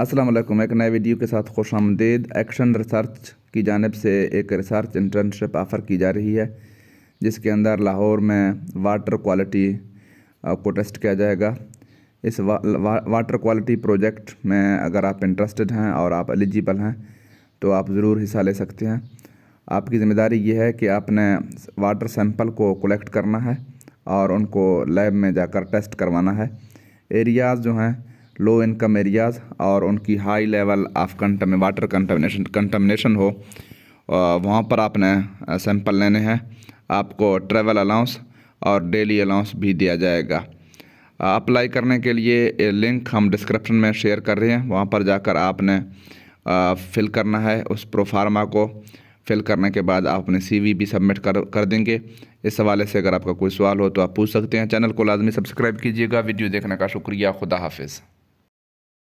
अस्सलाम वालेकुम एक नए वीडियो के साथ खुश आमदेद एक्शन रिसर्च की जानब से एक रिसर्च इंटर्नशिप ऑफ़र की जा रही है जिसके अंदर लाहौर में वाटर क्वालिटी को टेस्ट किया जाएगा इस वा, वा, वाटर क्वालिटी प्रोजेक्ट में अगर आप इंटरेस्टेड हैं और आप एलिजिबल हैं तो आप ज़रूर हिस्सा ले सकते हैं आपकी ज़िम्मेदारी ये है कि आपने वाटर सैंपल को कलेक्ट करना है और उनको लैब में जाकर टेस्ट करवाना है एरियाज़ जो हैं लो इनकम एरियाज़ और उनकी high level of contam water contamination contamination हो वहाँ पर आपने सैंपल लेने हैं आपको ट्रेवल अलाउंस और डेली अलाउंस भी दिया जाएगा अप्लाई करने के लिए लिंक हम डिस्क्रिप्शन में शेयर कर रहे हैं वहाँ पर जाकर आपने फिल करना है उस प्रोफार्मा को फिल करने के बाद आप अपने सी भी सबमिट कर कर देंगे इस हवाले से अगर आपका कोई सवाल हो तो आप पूछ सकते हैं चैनल को लाजमी सब्सक्राइब कीजिएगा वीडियो देखने का शुक्रिया खुदा हाफिज़